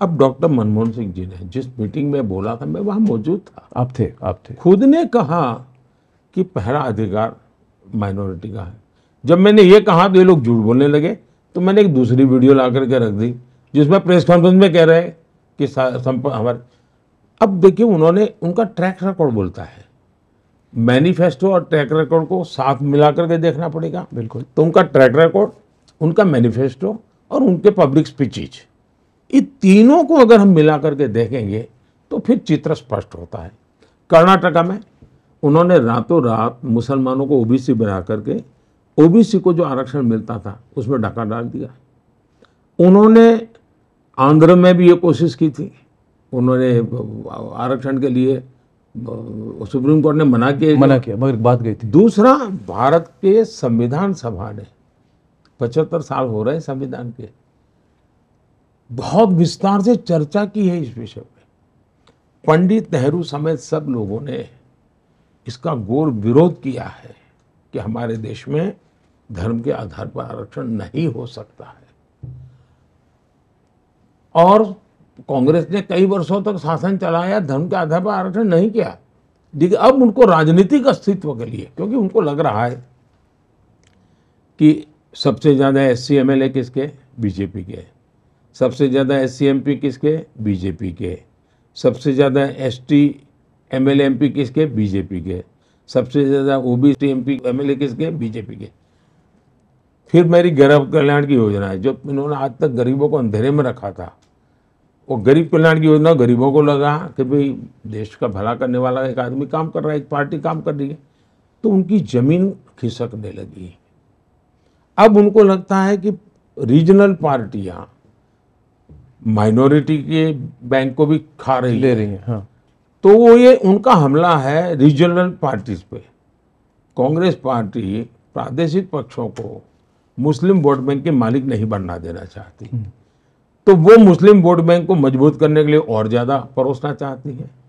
अब डॉक्टर मनमोहन सिंह जी ने जिस मीटिंग में बोला था मैं वहां मौजूद था आप थे आप थे खुद ने कहा कि पहला अधिकार माइनॉरिटी का है जब मैंने ये कहा तो ये लोग झूठ बोलने लगे तो मैंने एक दूसरी वीडियो ला करके रख दी जिसमें प्रेस कॉन्फ्रेंस में कह रहे हैं कि हमारे अब देखिए उन्होंने उनका ट्रैक रिकॉर्ड बोलता है मैनिफेस्टो और ट्रैक रिकॉर्ड को साथ मिला करके देखना पड़ेगा बिल्कुल तो उनका ट्रैक रिकॉर्ड उनका मैनिफेस्टो और उनके पब्लिक स्पीचिज इन तीनों को अगर हम मिला करके देखेंगे तो फिर चित्र स्पष्ट होता है कर्नाटका में उन्होंने रातों रात मुसलमानों को ओबीसी बना करके ओबीसी को जो आरक्षण मिलता था उसमें डाका डाल दिया उन्होंने आंध्र में भी ये कोशिश की थी उन्होंने आरक्षण के लिए सुप्रीम कोर्ट ने मना किया मना किया मगर बात गई थी दूसरा भारत के संविधान सभा ने पचहत्तर साल हो रहे हैं संविधान के बहुत विस्तार से चर्चा की है इस विषय में पंडित नेहरू समेत सब लोगों ने इसका गोर विरोध किया है कि हमारे देश में धर्म के आधार पर आरक्षण नहीं हो सकता है और कांग्रेस ने कई वर्षों तक शासन चलाया धर्म के आधार पर आरक्षण नहीं किया लेकिन अब उनको राजनीतिक अस्तित्व के लिए क्योंकि उनको लग रहा है कि सबसे ज़्यादा S C M L A किसके बीजेपी के सबसे ज़्यादा एस सी किसके बीजेपी के सबसे ज़्यादा S T M L M P किसके बीजेपी के सबसे ज़्यादा O B C M P M L A किसके बीजेपी के फिर मेरी गरीब कल्याण की योजना है जो इन्होंने आज तक गरीबों को अंधेरे में रखा था वो गरीब कल्याण की योजना गरीबों को लगा कि भाई देश का भला करने वाला एक आदमी काम कर रहा है एक पार्टी काम कर रही है तो उनकी ज़मीन खिसकने लगी अब उनको लगता है कि रीजनल पार्टियाँ माइनॉरिटी के बैंक को भी खा रही ले रही है हाँ। तो वो ये उनका हमला है रीजनल पार्टीज पे कांग्रेस पार्टी प्रादेशिक पक्षों को मुस्लिम वोट बैंक के मालिक नहीं बनना देना चाहती हम्म। तो वो मुस्लिम वोट बैंक को मजबूत करने के लिए और ज़्यादा परोसना चाहती है